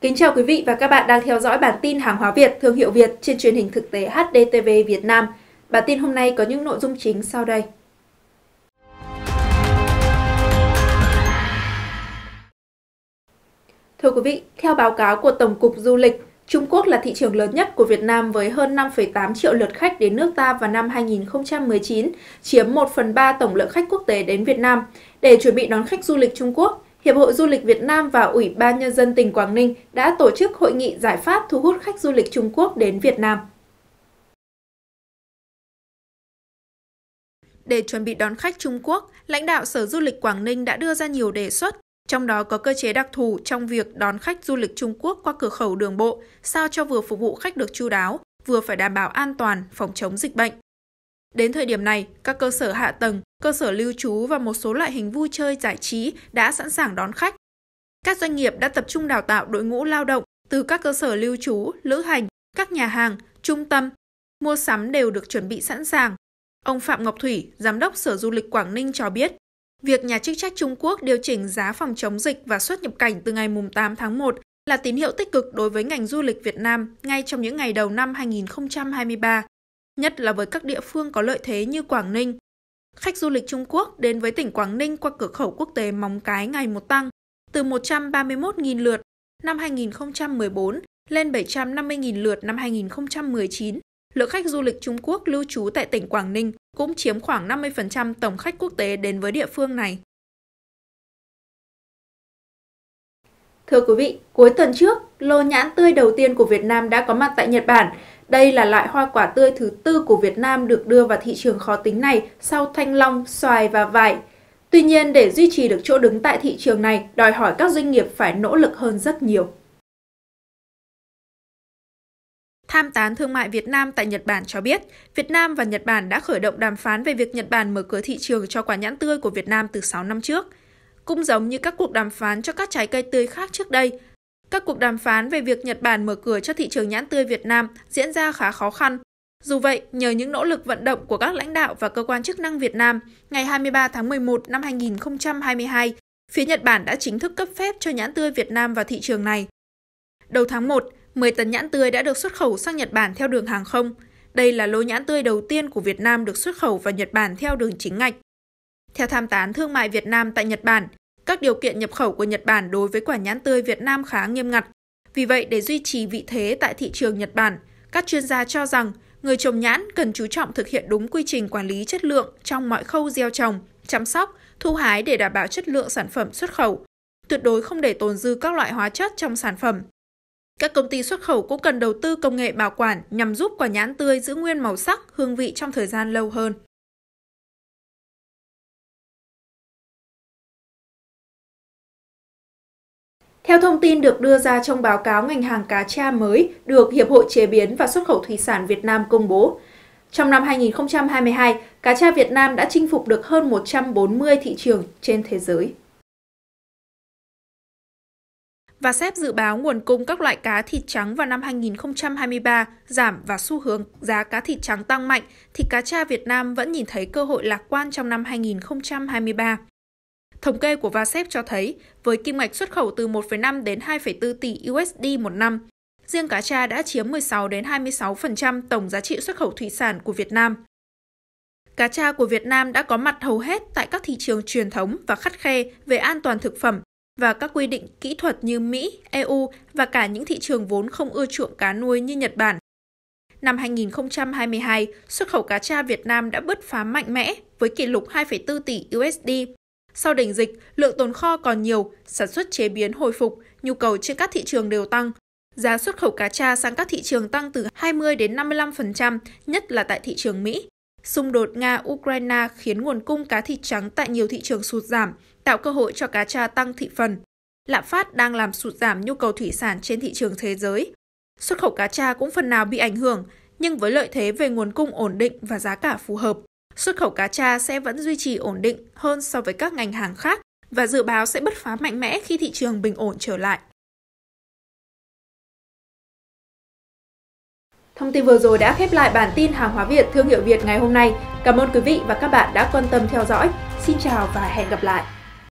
Kính chào quý vị và các bạn đang theo dõi bản tin hàng hóa Việt, thương hiệu Việt trên truyền hình thực tế HDTV Việt Nam. Bản tin hôm nay có những nội dung chính sau đây. Thưa quý vị, theo báo cáo của Tổng cục Du lịch, Trung Quốc là thị trường lớn nhất của Việt Nam với hơn 5,8 triệu lượt khách đến nước ta vào năm 2019, chiếm 1 phần 3 tổng lượng khách quốc tế đến Việt Nam. Để chuẩn bị đón khách du lịch Trung Quốc, Hiệp hội Du lịch Việt Nam và Ủy ban Nhân dân tỉnh Quảng Ninh đã tổ chức hội nghị giải pháp thu hút khách du lịch Trung Quốc đến Việt Nam. Để chuẩn bị đón khách Trung Quốc, lãnh đạo Sở Du lịch Quảng Ninh đã đưa ra nhiều đề xuất, trong đó có cơ chế đặc thù trong việc đón khách du lịch Trung Quốc qua cửa khẩu đường bộ, sao cho vừa phục vụ khách được chu đáo, vừa phải đảm bảo an toàn phòng chống dịch bệnh. Đến thời điểm này, các cơ sở hạ tầng, cơ sở lưu trú và một số loại hình vui chơi giải trí đã sẵn sàng đón khách. Các doanh nghiệp đã tập trung đào tạo đội ngũ lao động từ các cơ sở lưu trú, lữ hành, các nhà hàng, trung tâm, mua sắm đều được chuẩn bị sẵn sàng. Ông Phạm Ngọc Thủy, Giám đốc Sở Du lịch Quảng Ninh cho biết, việc nhà chức trách Trung Quốc điều chỉnh giá phòng chống dịch và xuất nhập cảnh từ ngày 8 tháng 1 là tín hiệu tích cực đối với ngành du lịch Việt Nam ngay trong những ngày đầu năm 2023 nhất là với các địa phương có lợi thế như Quảng Ninh. Khách du lịch Trung Quốc đến với tỉnh Quảng Ninh qua cửa khẩu quốc tế Móng Cái ngày một tăng, từ 131.000 lượt năm 2014 lên 750.000 lượt năm 2019. Lượng khách du lịch Trung Quốc lưu trú tại tỉnh Quảng Ninh cũng chiếm khoảng 50% tổng khách quốc tế đến với địa phương này. Thưa quý vị, cuối tuần trước, lô nhãn tươi đầu tiên của Việt Nam đã có mặt tại Nhật Bản. Đây là loại hoa quả tươi thứ tư của Việt Nam được đưa vào thị trường khó tính này sau thanh long, xoài và vải. Tuy nhiên, để duy trì được chỗ đứng tại thị trường này, đòi hỏi các doanh nghiệp phải nỗ lực hơn rất nhiều. Tham tán thương mại Việt Nam tại Nhật Bản cho biết, Việt Nam và Nhật Bản đã khởi động đàm phán về việc Nhật Bản mở cửa thị trường cho quả nhãn tươi của Việt Nam từ 6 năm trước. Cũng giống như các cuộc đàm phán cho các trái cây tươi khác trước đây, các cuộc đàm phán về việc Nhật Bản mở cửa cho thị trường nhãn tươi Việt Nam diễn ra khá khó khăn. Dù vậy, nhờ những nỗ lực vận động của các lãnh đạo và cơ quan chức năng Việt Nam, ngày 23 tháng 11 năm 2022, phía Nhật Bản đã chính thức cấp phép cho nhãn tươi Việt Nam vào thị trường này. Đầu tháng 1, 10 tấn nhãn tươi đã được xuất khẩu sang Nhật Bản theo đường hàng không. Đây là lô nhãn tươi đầu tiên của Việt Nam được xuất khẩu vào Nhật Bản theo đường chính ngạch. Theo tham tán thương mại Việt Nam tại Nhật Bản, các điều kiện nhập khẩu của Nhật Bản đối với quả nhãn tươi Việt Nam khá nghiêm ngặt. Vì vậy, để duy trì vị thế tại thị trường Nhật Bản, các chuyên gia cho rằng người trồng nhãn cần chú trọng thực hiện đúng quy trình quản lý chất lượng trong mọi khâu gieo trồng, chăm sóc, thu hái để đảm bảo chất lượng sản phẩm xuất khẩu, tuyệt đối không để tồn dư các loại hóa chất trong sản phẩm. Các công ty xuất khẩu cũng cần đầu tư công nghệ bảo quản nhằm giúp quả nhãn tươi giữ nguyên màu sắc, hương vị trong thời gian lâu hơn. Theo thông tin được đưa ra trong báo cáo ngành hàng cá tra mới được Hiệp hội Chế biến và Xuất khẩu Thủy sản Việt Nam công bố, trong năm 2022, cá tra Việt Nam đã chinh phục được hơn 140 thị trường trên thế giới. Và xếp dự báo nguồn cung các loại cá thịt trắng vào năm 2023 giảm và xu hướng giá cá thịt trắng tăng mạnh, thì cá tra Việt Nam vẫn nhìn thấy cơ hội lạc quan trong năm 2023. Thống kê của Vasep cho thấy, với kim ngạch xuất khẩu từ 1,5 đến 2,4 tỷ USD một năm, riêng cá tra đã chiếm 16 đến 26% tổng giá trị xuất khẩu thủy sản của Việt Nam. Cá tra của Việt Nam đã có mặt hầu hết tại các thị trường truyền thống và khắt khe về an toàn thực phẩm và các quy định kỹ thuật như Mỹ, EU và cả những thị trường vốn không ưa chuộng cá nuôi như Nhật Bản. Năm 2022, xuất khẩu cá tra Việt Nam đã bứt phá mạnh mẽ với kỷ lục 2,4 tỷ USD, sau đỉnh dịch, lượng tồn kho còn nhiều, sản xuất chế biến hồi phục, nhu cầu trên các thị trường đều tăng. Giá xuất khẩu cá tra sang các thị trường tăng từ 20 đến 55%, nhất là tại thị trường Mỹ. Xung đột Nga-Ukraine khiến nguồn cung cá thịt trắng tại nhiều thị trường sụt giảm, tạo cơ hội cho cá tra tăng thị phần. Lạm phát đang làm sụt giảm nhu cầu thủy sản trên thị trường thế giới. Xuất khẩu cá tra cũng phần nào bị ảnh hưởng, nhưng với lợi thế về nguồn cung ổn định và giá cả phù hợp, xuất khẩu cá tra sẽ vẫn duy trì ổn định hơn so với các ngành hàng khác và dự báo sẽ bứt phá mạnh mẽ khi thị trường bình ổn trở lại. Thông tin vừa rồi đã khép lại bản tin hàng hóa Việt thương hiệu Việt ngày hôm nay. Cảm ơn quý vị và các bạn đã quan tâm theo dõi. Xin chào và hẹn gặp lại!